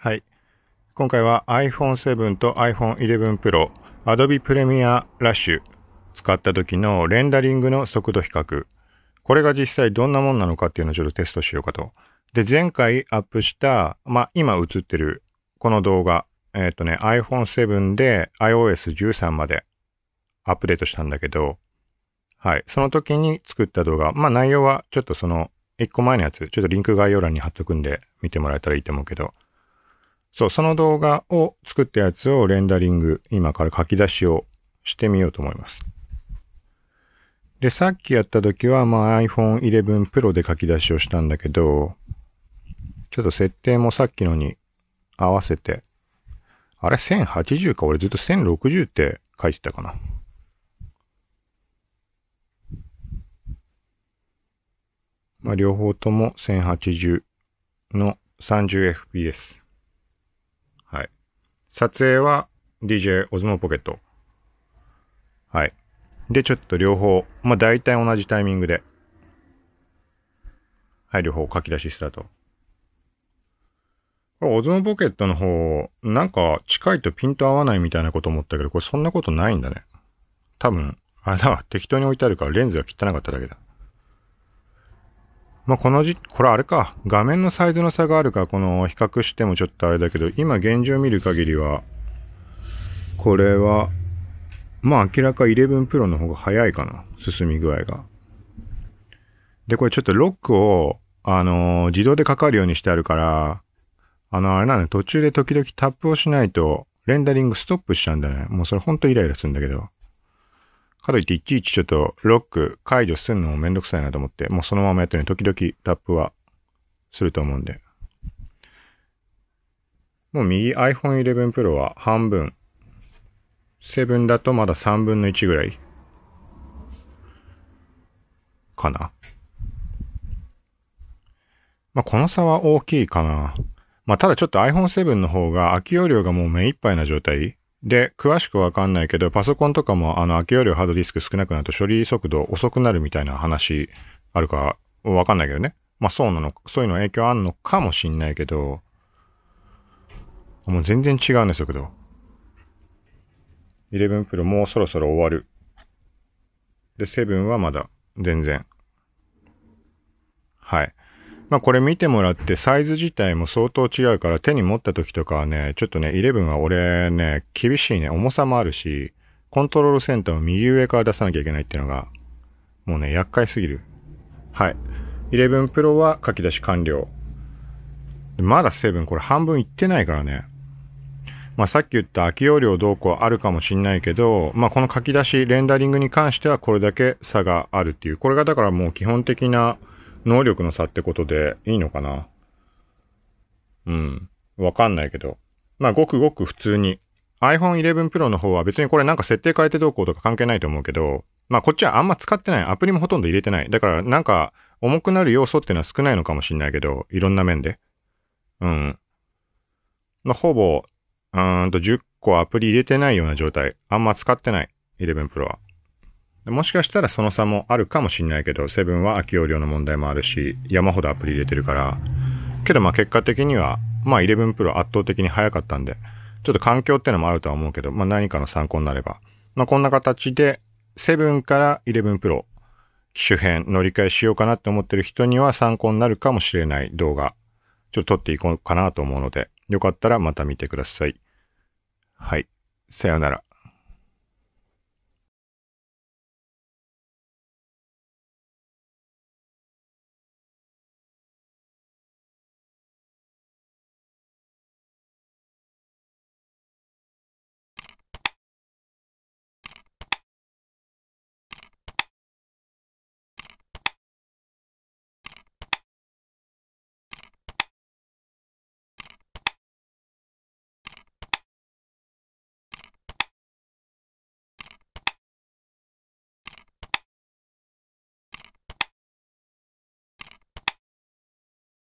はい。今回は iPhone7 と iPhone11 Pro Adobe Premiere Rush 使った時のレンダリングの速度比較。これが実際どんなもんなのかっていうのをちょっとテストしようかと。で、前回アップした、まあ、今映ってるこの動画。えっ、ー、とね、iPhone7 で iOS13 までアップデートしたんだけど、はい。その時に作った動画。まあ、内容はちょっとその1個前のやつ、ちょっとリンク概要欄に貼っとくんで見てもらえたらいいと思うけど、そう、その動画を作ったやつをレンダリング、今から書き出しをしてみようと思います。で、さっきやった時は、まあ、iPhone 11 Pro で書き出しをしたんだけど、ちょっと設定もさっきのに合わせて、あれ ?1080 か俺ずっと1060って書いてたかな。まあ、両方とも1080の 30fps。はい。撮影は DJ オズモポケット。はい。で、ちょっと両方、まあ、大体同じタイミングで。はい、両方書き出しスタート。これ、オズモポケットの方、なんか近いとピント合わないみたいなこと思ったけど、これそんなことないんだね。多分、あれだわ、適当に置いてあるからレンズがなかっただけだ。まあ、このじ、これあれか。画面のサイズの差があるかこの比較してもちょっとあれだけど、今現状見る限りは、これは、まあ明らか11 Pro の方が早いかな。進み具合が。で、これちょっとロックを、あのー、自動でかかるようにしてあるから、あの、あれなの、途中で時々タップをしないと、レンダリングストップしちゃうんだね。もうそれほんとイライラするんだけど。かといっていちいちちょっとロック解除するのもめんどくさいなと思って、もうそのままやってね、時々ラップはすると思うんで。もう右 iPhone 11 Pro は半分。7だとまだ3分の1ぐらい。かな。まあ、この差は大きいかな。まあ、ただちょっと iPhone7 の方が空き容量がもう目いっぱいな状態。で、詳しくわかんないけど、パソコンとかも、あの、空き容量ハードディスク少なくなると処理速度遅くなるみたいな話あるかわかんないけどね。まあ、そうなの、そういうの影響あんのかもしんないけど、もう全然違うんですよ、けど。11 Pro もうそろそろ終わる。で、7はまだ、全然。はい。まあこれ見てもらってサイズ自体も相当違うから手に持った時とかはね、ちょっとね、11は俺ね、厳しいね、重さもあるし、コントロールセンターを右上から出さなきゃいけないっていうのが、もうね、厄介すぎる。はい。11 Pro は書き出し完了。まだ7これ半分いってないからね。まあ、さっき言った空き容量どうこうあるかもしんないけど、まあ、この書き出し、レンダリングに関してはこれだけ差があるっていう。これがだからもう基本的な能力の差ってことでいいのかなうん。わかんないけど。まあ、ごくごく普通に。iPhone 11 Pro の方は別にこれなんか設定変えてどうこうとか関係ないと思うけど、まあ、こっちはあんま使ってない。アプリもほとんど入れてない。だからなんか重くなる要素ってのは少ないのかもしんないけど、いろんな面で。うん。まあ、ほぼ、うーんと10個アプリ入れてないような状態。あんま使ってない。11 Pro は。もしかしたらその差もあるかもしんないけど、セブンは空き容量の問題もあるし、山ほどアプリ入れてるから、けどまあ結果的には、まあ11プロ圧倒的に早かったんで、ちょっと環境ってのもあるとは思うけど、まあ何かの参考になれば。まあこんな形で、セブンから11プロ、機種編乗り換えしようかなって思ってる人には参考になるかもしれない動画、ちょっと撮っていこうかなと思うので、よかったらまた見てください。はい。さよなら。